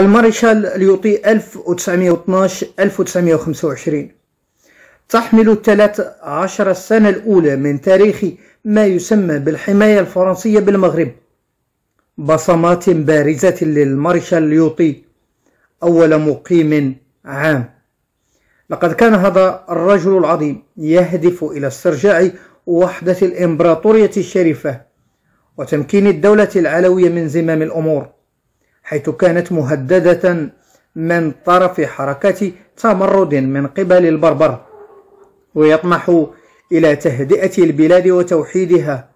المارشال ليوطي 1912 1925 تحمل الثلاث عشر السنة الأولى من تاريخ ما يسمى بالحماية الفرنسية بالمغرب بصمات بارزة للمارشال ليوطي أول مقيم عام لقد كان هذا الرجل العظيم يهدف إلى استرجاع وحدة الإمبراطورية الشريفة وتمكين الدولة العلوية من زمام الأمور حيث كانت مهددة من طرف حركة تمرد من قبل البربر ويطمح إلى تهدئة البلاد وتوحيدها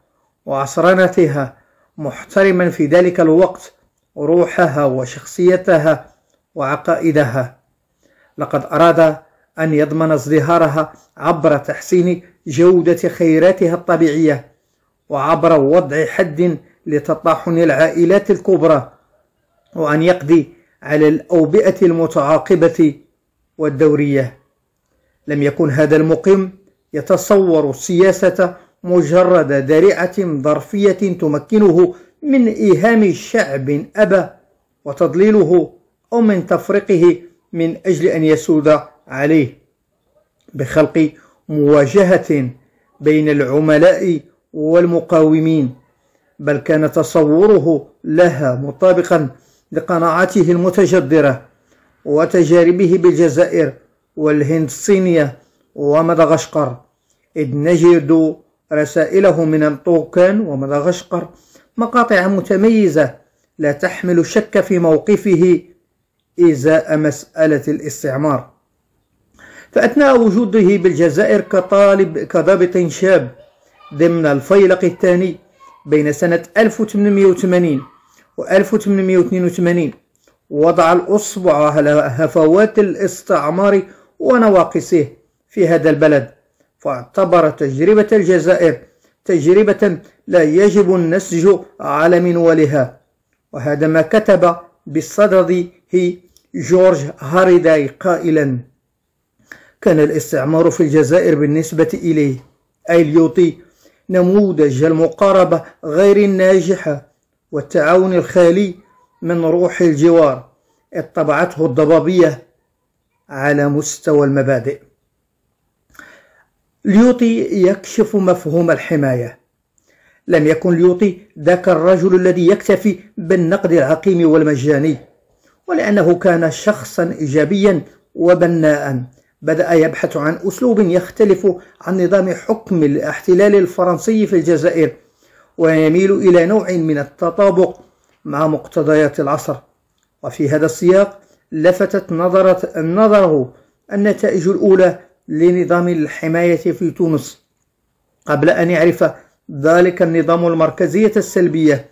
وعصرنتها محترما في ذلك الوقت روحها وشخصيتها وعقائدها لقد أراد أن يضمن ازدهارها عبر تحسين جودة خيراتها الطبيعية وعبر وضع حد لتطاحن العائلات الكبرى وأن يقضي على الأوبئة المتعاقبة والدورية لم يكن هذا المقيم يتصور السياسة مجرد ذريعة ظرفية تمكنه من إيهام شعب أبى وتضليله أو من تفرقه من أجل أن يسود عليه بخلق مواجهة بين العملاء والمقاومين بل كان تصوره لها مطابقا لقناعاته المتجذرة وتجاربه بالجزائر والهند الصينية ومدغشقر إذ نجد رسائله من الطوكان ومدغشقر مقاطع متميزة لا تحمل شك في موقفه إزاء مسألة الاستعمار فأثناء وجوده بالجزائر كطالب كضابط شاب ضمن الفيلق الثاني بين سنة 1880 و 1882 وضع الأصبع على هفوات الاستعمار ونواقصه في هذا البلد فاعتبر تجربة الجزائر تجربة لا يجب النسج على منولها وهذا ما كتب بالصدد هي جورج هاريداي قائلا كان الاستعمار في الجزائر بالنسبة إليه أي اليوطي نموذج المقاربة غير الناجحة والتعاون الخالي من روح الجوار اتبعته الضبابية على مستوى المبادئ ليوطي يكشف مفهوم الحماية لم يكن ليوطي ذاك الرجل الذي يكتفي بالنقد العقيم والمجاني ولأنه كان شخصا إيجابيا وبناء بدأ يبحث عن أسلوب يختلف عن نظام حكم الاحتلال الفرنسي في الجزائر ويميل إلى نوع من التطابق مع مقتضيات العصر وفي هذا السياق لفتت نظرة نظره النظره النتايج الأولى لنظام الحماية في تونس قبل أن يعرف ذلك النظام المركزية السلبية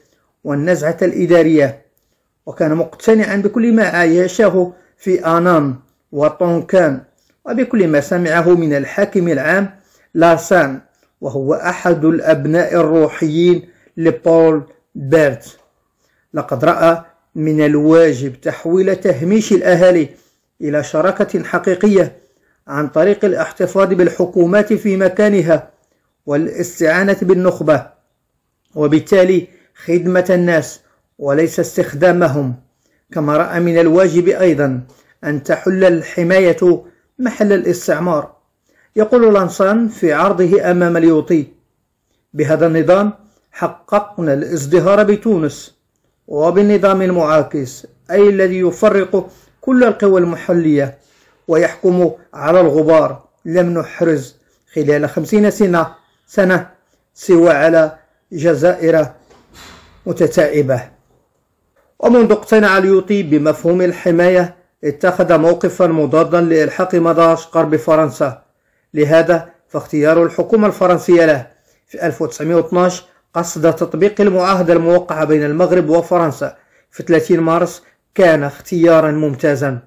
والنزعة الإدارية وكان مقتنعا بكل ما عايشه في آنان وطونكان وبكل ما سمعه من الحاكم العام لاسان وهو أحد الأبناء الروحيين لبول بيرت لقد رأى من الواجب تحويل تهميش الأهالي إلى شراكة حقيقية عن طريق الاحتفاظ بالحكومات في مكانها والاستعانة بالنخبة وبالتالي خدمة الناس وليس استخدامهم كما رأى من الواجب أيضا أن تحل الحماية محل الاستعمار يقول لانسان في عرضه أمام اليوطي بهذا النظام حققنا الازدهار بتونس وبالنظام المعاكس أي الذي يفرق كل القوى المحلية ويحكم على الغبار لم نحرز خلال خمسين سنة سنة سوى على جزائر متتائبة ومنذ اقتنع اليوطي بمفهوم الحماية اتخذ موقفا مضادا لإلحاق مدغشقر بفرنسا لهذا فاختيار الحكومة الفرنسية له في 1912 قصد تطبيق المعاهدة الموقعة بين المغرب وفرنسا في 30 مارس كان اختيارا ممتازا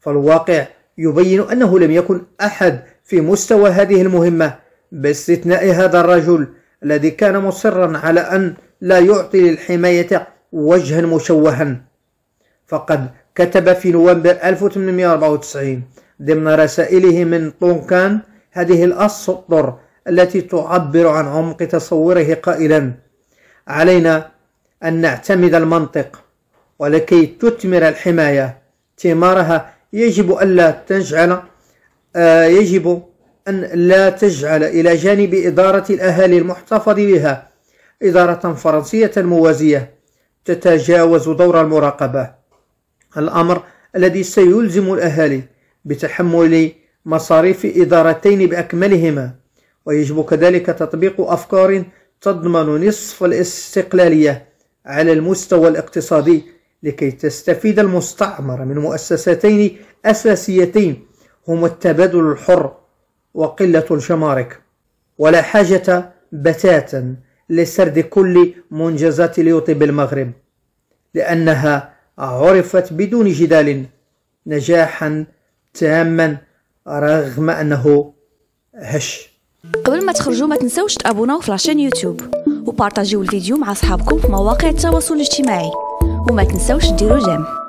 فالواقع يبين أنه لم يكن أحد في مستوى هذه المهمة باستثناء هذا الرجل الذي كان مصرا على أن لا يعطي للحماية وجها مشوها فقد كتب في نوفمبر 1894 ضمن رسائله من طونكان هذه الأسطر التي تعبر عن عمق تصوره قائلا علينا أن نعتمد المنطق ولكي تثمر الحماية ثمارها يجب ألا تجعل آه، يجب أن لا تجعل إلى جانب إدارة الأهالي المحتفظ بها إدارة فرنسية موازية تتجاوز دور المراقبة الأمر الذي سيلزم الأهالي بتحمل مصاريف إدارتين بأكملهما ويجب كذلك تطبيق أفكار تضمن نصف الاستقلالية على المستوى الاقتصادي لكي تستفيد المستعمر من مؤسستين أساسيتين هما التبادل الحر وقلة الجمارك ولا حاجة بتاتا لسرد كل منجزات ليوطي بالمغرب لأنها عرفت بدون جدال نجاحا تاما رغم انه هش قبل ما تخرجوا ما تنساوش تابوناو في لاشين يوتيوب وبارطاجيو الفيديو مع صحابكم في مواقع التواصل الاجتماعي وما تنساوش ديروا جيم